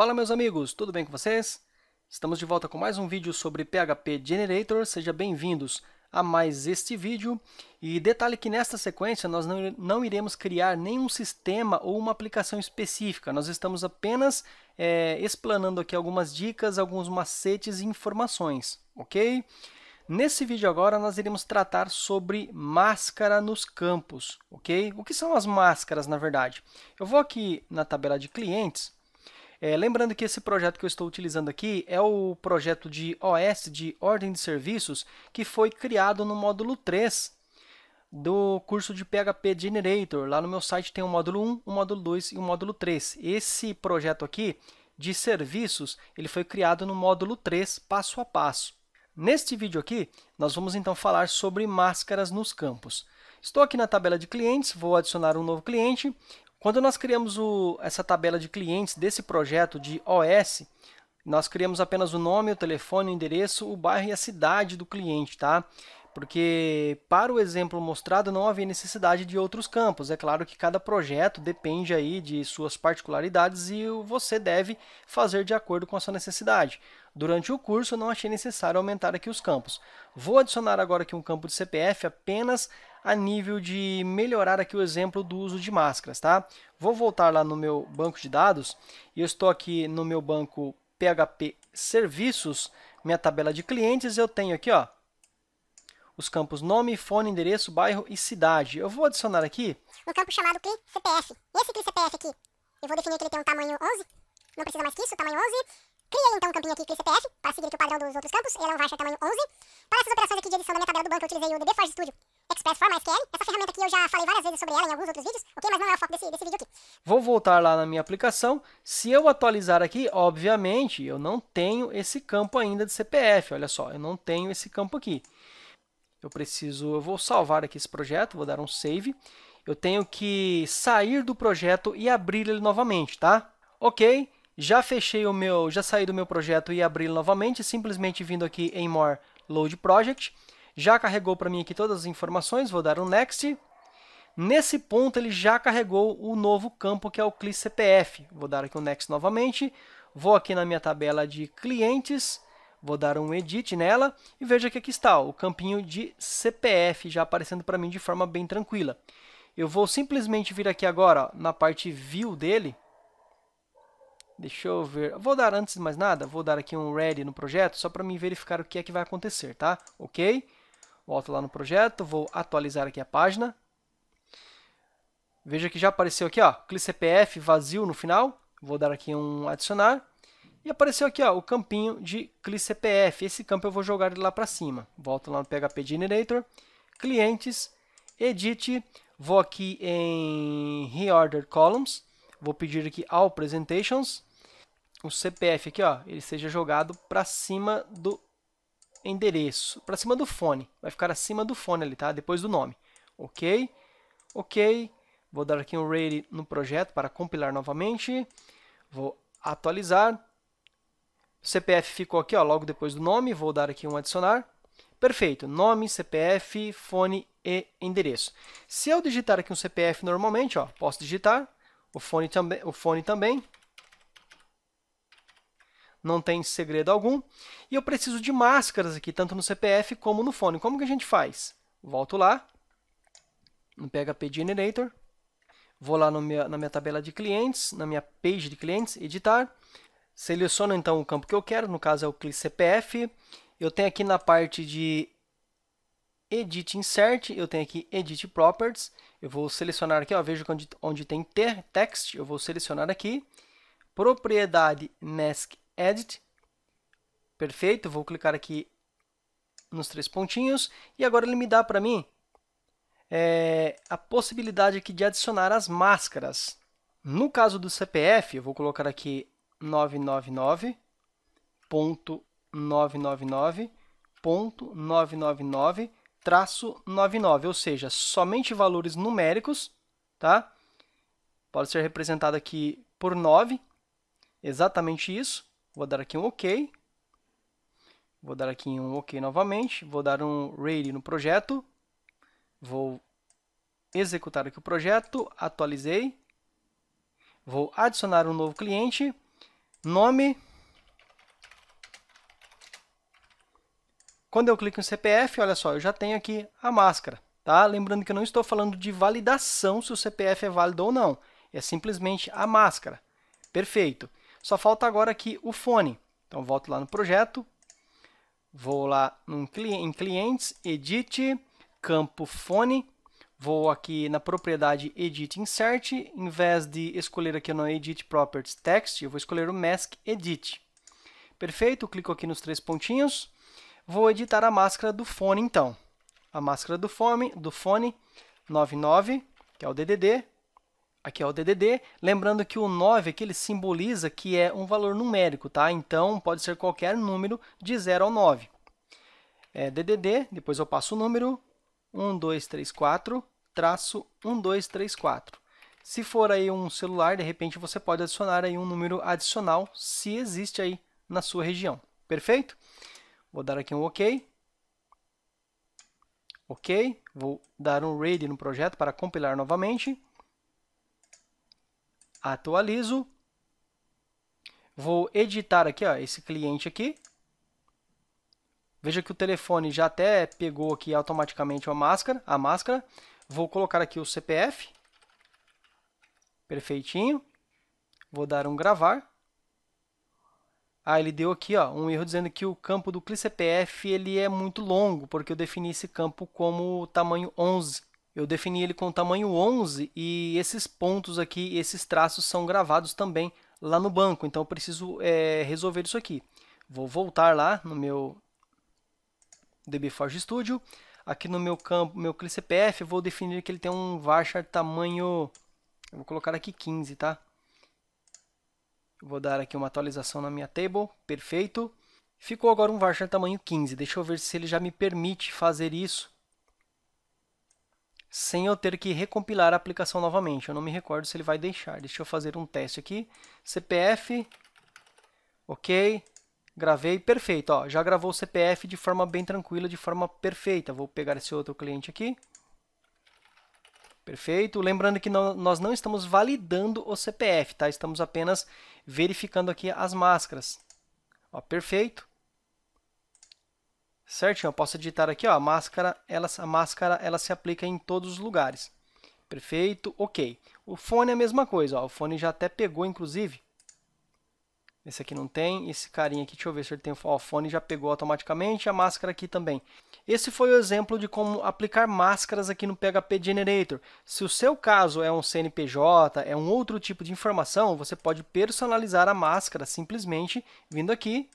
Fala meus amigos, tudo bem com vocês? Estamos de volta com mais um vídeo sobre PHP Generator, sejam bem-vindos a mais este vídeo. E detalhe que nesta sequência nós não, não iremos criar nenhum sistema ou uma aplicação específica, nós estamos apenas é, explanando aqui algumas dicas, alguns macetes e informações, ok? Nesse vídeo agora nós iremos tratar sobre máscara nos campos, ok? O que são as máscaras na verdade? Eu vou aqui na tabela de clientes é, lembrando que esse projeto que eu estou utilizando aqui é o projeto de OS, de Ordem de Serviços, que foi criado no módulo 3 do curso de PHP Generator. Lá no meu site tem o módulo 1, o módulo 2 e o módulo 3. Esse projeto aqui de serviços, ele foi criado no módulo 3, passo a passo. Neste vídeo aqui, nós vamos então falar sobre máscaras nos campos. Estou aqui na tabela de clientes, vou adicionar um novo cliente, quando nós criamos o, essa tabela de clientes desse projeto de OS, nós criamos apenas o nome, o telefone, o endereço, o bairro e a cidade do cliente, tá? Porque para o exemplo mostrado não havia necessidade de outros campos. É claro que cada projeto depende aí de suas particularidades e você deve fazer de acordo com a sua necessidade. Durante o curso não achei necessário aumentar aqui os campos. Vou adicionar agora aqui um campo de CPF apenas a nível de melhorar aqui o exemplo do uso de máscaras. Tá? Vou voltar lá no meu banco de dados, e eu estou aqui no meu banco PHP Serviços, minha tabela de clientes, eu tenho aqui ó, os campos nome, fone, endereço, bairro e cidade. Eu vou adicionar aqui um campo chamado CRI CPF. Esse CRI CPF aqui, eu vou definir que ele tem um tamanho 11, não precisa mais que isso, tamanho 11. Criei então um campinho aqui CRI é CPF, para seguir aqui o padrão dos outros campos, ele é um varchar tamanho 11. Para essas operações aqui de edição da minha tabela do banco, eu utilizei o DB Forge Studio, Express for MySQL. Essa ferramenta aqui eu já falei várias vezes sobre ela em alguns outros vídeos, ok? Mas não é o foco desse, desse vídeo aqui. Vou voltar lá na minha aplicação. Se eu atualizar aqui, obviamente, eu não tenho esse campo ainda de CPF. Olha só, eu não tenho esse campo aqui. Eu preciso, eu vou salvar aqui esse projeto, vou dar um save. Eu tenho que sair do projeto e abrir ele novamente, tá? Ok, já fechei o meu, já saí do meu projeto e abri ele novamente, simplesmente vindo aqui em More Load Project. Já carregou para mim aqui todas as informações, vou dar um Next. Nesse ponto, ele já carregou o novo campo, que é o CLI CPF. Vou dar aqui um Next novamente, vou aqui na minha tabela de clientes, vou dar um Edit nela, e veja que aqui está o campinho de CPF já aparecendo para mim de forma bem tranquila. Eu vou simplesmente vir aqui agora ó, na parte View dele, Deixa eu ver. Vou dar, antes de mais nada, vou dar aqui um ready no projeto, só para mim verificar o que é que vai acontecer, tá? Ok? Volto lá no projeto, vou atualizar aqui a página. Veja que já apareceu aqui, ó, CLI CPF vazio no final. Vou dar aqui um adicionar. E apareceu aqui ó, o campinho de CLI CPF. Esse campo eu vou jogar ele lá para cima. Volto lá no PHP Generator, clientes, edit. Vou aqui em Reorder Columns. Vou pedir aqui All Presentations. O CPF aqui, ó, ele seja jogado para cima do endereço, para cima do fone. Vai ficar acima do fone ali, tá? Depois do nome. Ok? Ok. Vou dar aqui um ready no projeto para compilar novamente. Vou atualizar. O CPF ficou aqui, ó, logo depois do nome. Vou dar aqui um adicionar. Perfeito. Nome, CPF, fone e endereço. Se eu digitar aqui um CPF normalmente, ó, posso digitar. O fone, também, o fone também não tem segredo algum. E eu preciso de máscaras aqui, tanto no CPF como no fone. Como que a gente faz? Volto lá, no PHP Generator, vou lá na minha tabela de clientes, na minha page de clientes, editar, seleciono então o campo que eu quero, no caso é o CPF, eu tenho aqui na parte de Edit Insert, eu tenho aqui Edit Properties, eu vou selecionar aqui, ó, vejo onde, onde tem Text, eu vou selecionar aqui, Propriedade mask Edit. Perfeito, vou clicar aqui nos três pontinhos. E agora ele me dá para mim é, a possibilidade aqui de adicionar as máscaras. No caso do CPF, eu vou colocar aqui 999.999.999 traço 99, ou seja, somente valores numéricos, tá? Pode ser representado aqui por 9, exatamente isso. Vou dar aqui um OK. Vou dar aqui um OK novamente. Vou dar um ready no projeto. Vou executar aqui o projeto. Atualizei. Vou adicionar um novo cliente. Nome. Quando eu clico em CPF, olha só, eu já tenho aqui a máscara. Tá? Lembrando que eu não estou falando de validação se o CPF é válido ou não. É simplesmente a máscara. Perfeito. Só falta agora aqui o fone. Então, volto lá no projeto, vou lá em clientes, edit, campo fone, vou aqui na propriedade edit insert, em vez de escolher aqui no edit properties text, eu vou escolher o mask edit. Perfeito, clico aqui nos três pontinhos, vou editar a máscara do fone então. A máscara do fone, do fone 99, que é o DDD, Aqui é o DDD, lembrando que o 9 aqui ele simboliza que é um valor numérico, tá? Então pode ser qualquer número de 0 ao 9. É DDD, depois eu passo o número 1234, traço 1234. Se for aí um celular, de repente você pode adicionar aí um número adicional, se existe aí na sua região. Perfeito? Vou dar aqui um OK. OK. Vou dar um ready no projeto para compilar novamente atualizo, vou editar aqui ó, esse cliente aqui, veja que o telefone já até pegou aqui automaticamente a máscara, a máscara, vou colocar aqui o CPF, perfeitinho, vou dar um gravar, ah, ele deu aqui ó, um erro dizendo que o campo do CPF ele é muito longo, porque eu defini esse campo como tamanho 11. Eu defini ele com tamanho 11 e esses pontos aqui, esses traços são gravados também lá no banco. Então, eu preciso é, resolver isso aqui. Vou voltar lá no meu DBForge Studio. Aqui no meu campo, meu CPF, eu vou definir que ele tem um varchar tamanho... Eu vou colocar aqui 15, tá? Vou dar aqui uma atualização na minha table. Perfeito. Ficou agora um varchar tamanho 15. Deixa eu ver se ele já me permite fazer isso sem eu ter que recompilar a aplicação novamente. Eu não me recordo se ele vai deixar. Deixa eu fazer um teste aqui. CPF, ok, gravei, perfeito. Ó, já gravou o CPF de forma bem tranquila, de forma perfeita. Vou pegar esse outro cliente aqui. Perfeito. Lembrando que nós não estamos validando o CPF, tá? Estamos apenas verificando aqui as máscaras. Ó, perfeito certinho. Eu posso digitar aqui, ó, a máscara, ela, a máscara ela se aplica em todos os lugares. Perfeito, ok. O fone é a mesma coisa, ó, o fone já até pegou, inclusive. Esse aqui não tem, esse carinha aqui, deixa eu ver se ele tem ó, o fone, já pegou automaticamente, a máscara aqui também. Esse foi o exemplo de como aplicar máscaras aqui no PHP Generator. Se o seu caso é um CNPJ, é um outro tipo de informação, você pode personalizar a máscara simplesmente vindo aqui,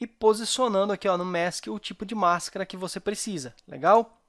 e posicionando aqui ó, no mask o tipo de máscara que você precisa. Legal?